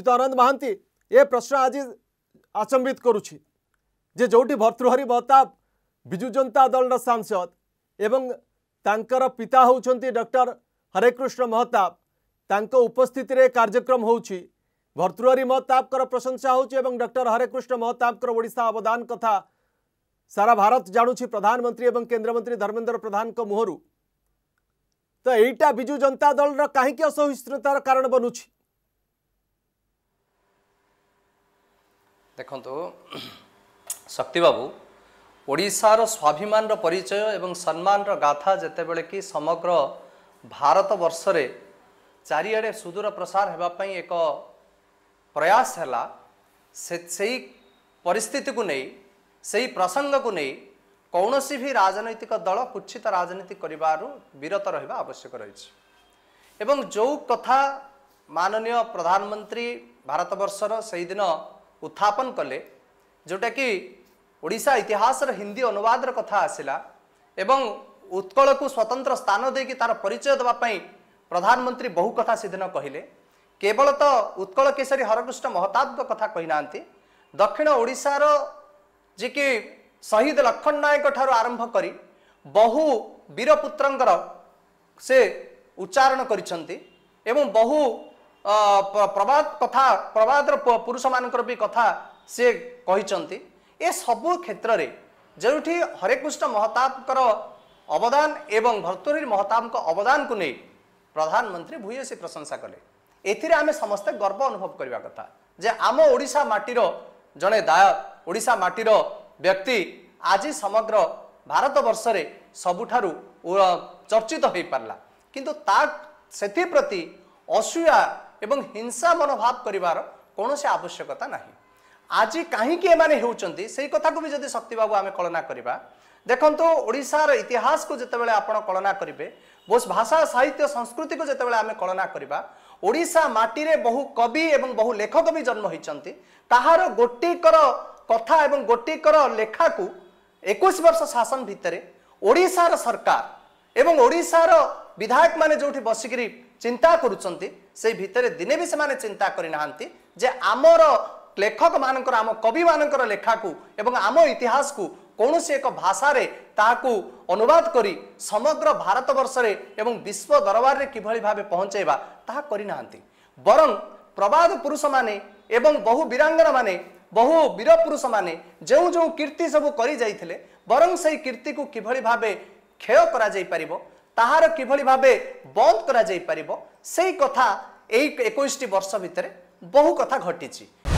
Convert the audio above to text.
श्री अनंद महांति ये प्रश्न आज आचंबित करुच्ची जे जोटी भर्तृहरि महताब विजु जनता दल रसद एवं पिता हूँ डक्टर हरेकृष्ण महताप उपस्थित रे कार्यक्रम होतृहरि महताप प्रशंसा एवं डक्टर हरेकृष्ण महताप अवदान कथा सारा भारत जानू प्रधानमंत्री एवं मंत्री धर्मेन्द्र प्रधान मुहरू तो यहीटा विजु जनता दल रही असहिष्णुतार कारण बनुच्छी ଦେଖନ୍ତୁ ଶକ୍ତିବାବୁ ଓଡ଼ିଶାର ସ୍ୱାଭିମାନର ପରିଚୟ ଏବଂ ସମ୍ମାନର ଗାଥା ଯେତେବେଳେ କି ସମଗ୍ର ଭାରତବର୍ଷରେ ଚାରିଆଡ଼େ ସୁଦୂର ପ୍ରସାର ହେବା ପାଇଁ ଏକ ପ୍ରୟାସ ହେଲା ସେ ସେହି ପରିସ୍ଥିତିକୁ ନେଇ ସେହି ପ୍ରସଙ୍ଗକୁ ନେଇ କୌଣସି ବି ରାଜନୈତିକ ଦଳ କୁଚ୍ଛିତ ରାଜନୀତି କରିବାରୁ ବିରତ ରହିବା ଆବଶ୍ୟକ ରହିଛି ଏବଂ ଯେଉଁ କଥା ମାନନୀୟ ପ୍ରଧାନମନ୍ତ୍ରୀ ଭାରତବର୍ଷର ସେହିଦିନ ଉତ୍ଥାପନ କଲେ ଯେଉଁଟାକି ଓଡ଼ିଶା ଇତିହାସର ହିନ୍ଦୀ ଅନୁବାଦର କଥା ଆସିଲା ଏବଂ ଉତ୍କଳକୁ ସ୍ୱତନ୍ତ୍ର ସ୍ଥାନ ଦେଇକି ତା'ର ପରିଚୟ ଦେବା ପାଇଁ ପ୍ରଧାନମନ୍ତ୍ରୀ ବହୁ କଥା ସେଦିନ କହିଲେ କେବଳ ତ ଉତ୍କଳ କେଶରୀ ହରକୃଷ୍ଣ ମହତାବଙ୍କ କଥା କହିନାହାନ୍ତି ଦକ୍ଷିଣ ଓଡ଼ିଶାର ଯିଏକି ଶହୀଦ ଲକ୍ଷ୍ମଣ ନାୟକ ଠାରୁ ଆରମ୍ଭ କରି ବହୁ ବୀରପୁତ୍ରଙ୍କର ସେ ଉଚ୍ଚାରଣ କରିଛନ୍ତି ଏବଂ ବହୁ ପ୍ରବାଦ କଥା ପ୍ରବାଦର ପୁରୁଷମାନଙ୍କର ବି କଥା ସେ କହିଛନ୍ତି ଏ ସବୁ କ୍ଷେତ୍ରରେ ଯେଉଁଠି ହରେକୃଷ୍ଣ ମହତାବଙ୍କର ଅବଦାନ ଏବଂ ଭର୍ତ୍ତୃହରି ମହତାବଙ୍କ ଅବଦାନକୁ ନେଇ ପ୍ରଧାନମନ୍ତ୍ରୀ ଭୂୟସୀ ପ୍ରଶଂସା କଲେ ଏଥିରେ ଆମେ ସମସ୍ତେ ଗର୍ବ ଅନୁଭବ କରିବା କଥା ଯେ ଆମ ଓଡ଼ିଶା ମାଟିର ଜଣେ ଦାୟ ଓଡ଼ିଶା ମାଟିର ବ୍ୟକ୍ତି ଆଜି ସମଗ୍ର ଭାରତବର୍ଷରେ ସବୁଠାରୁ ଚର୍ଚ୍ଚିତ ହୋଇପାରିଲା କିନ୍ତୁ ତା ସେଥିପ୍ରତି ଅସୂୟା ଏବଂ ହିଂସା ମନୋଭାବ କରିବାର କୌଣସି ଆବଶ୍ୟକତା ନାହିଁ ଆଜି କାହିଁକି ଏମାନେ ହେଉଛନ୍ତି ସେଇ କଥାକୁ ବି ଯଦି ଶକ୍ତିବାବୁ ଆମେ କଳନା କରିବା ଦେଖନ୍ତୁ ଓଡ଼ିଶାର ଇତିହାସକୁ ଯେତେବେଳେ ଆପଣ କଳନା କରିବେ ବୋଷ ଭାଷା ସାହିତ୍ୟ ସଂସ୍କୃତିକୁ ଯେତେବେଳେ ଆମେ କଳନା କରିବା ଓଡ଼ିଶା ମାଟିରେ ବହୁ କବି ଏବଂ ବହୁ ଲେଖକ ବି ଜନ୍ମ ହୋଇଛନ୍ତି ତାହାର ଗୋଟିକର କଥା ଏବଂ ଗୋଟିକର ଲେଖାକୁ ଏକୋଇଶ ବର୍ଷ ଶାସନ ଭିତରେ ଓଡ଼ିଶାର ସରକାର ଏବଂ ଓଡ଼ିଶାର ବିଧାୟକମାନେ ଯେଉଁଠି ବସିକିରି ଚିନ୍ତା କରୁଛନ୍ତି ସେଇ ଭିତରେ ଦିନେ ବି ସେମାନେ ଚିନ୍ତା କରିନାହାନ୍ତି ଯେ ଆମର ଲେଖକମାନଙ୍କର ଆମ କବିମାନଙ୍କର ଲେଖାକୁ ଏବଂ ଆମ ଇତିହାସକୁ କୌଣସି ଏକ ଭାଷାରେ ତାହାକୁ ଅନୁବାଦ କରି ସମଗ୍ର ଭାରତବର୍ଷରେ ଏବଂ ବିଶ୍ୱ ଦରବାରରେ କିଭଳି ଭାବେ ପହଞ୍ଚାଇବା ତାହା କରିନାହାନ୍ତି ବରଂ ପ୍ରବାଦ ପୁରୁଷମାନେ ଏବଂ ବହୁ ବୀରାଙ୍ଗନମାନେ ବହୁ ବୀରପୁରୁଷମାନେ ଯେଉଁ ଯେଉଁ କୀର୍ତ୍ତି ସବୁ କରିଯାଇଥିଲେ ବରଂ ସେହି କୀର୍ତ୍ତିକୁ କିଭଳି ଭାବେ କ୍ଷୟ କରାଯାଇପାରିବ ତାହାର କିଭଳି ଭାବେ ବନ୍ଦ କରାଯାଇପାରିବ ସେଇ କଥା ଏଇ ଏକୋଇଶଟି ବର୍ଷ ଭିତରେ ବହୁ କଥା ଘଟିଛି